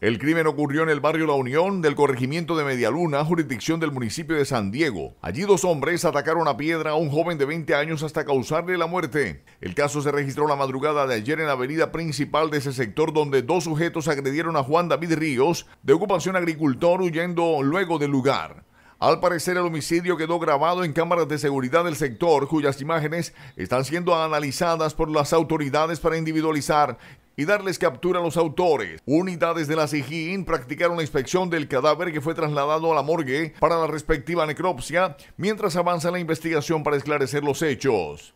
El crimen ocurrió en el barrio La Unión del corregimiento de Medialuna, jurisdicción del municipio de San Diego. Allí dos hombres atacaron a piedra a un joven de 20 años hasta causarle la muerte. El caso se registró la madrugada de ayer en la avenida principal de ese sector donde dos sujetos agredieron a Juan David Ríos, de ocupación agricultor, huyendo luego del lugar. Al parecer el homicidio quedó grabado en cámaras de seguridad del sector, cuyas imágenes están siendo analizadas por las autoridades para individualizar y darles captura a los autores. Unidades de la SIGIN practicaron la inspección del cadáver que fue trasladado a la morgue para la respectiva necropsia mientras avanza la investigación para esclarecer los hechos.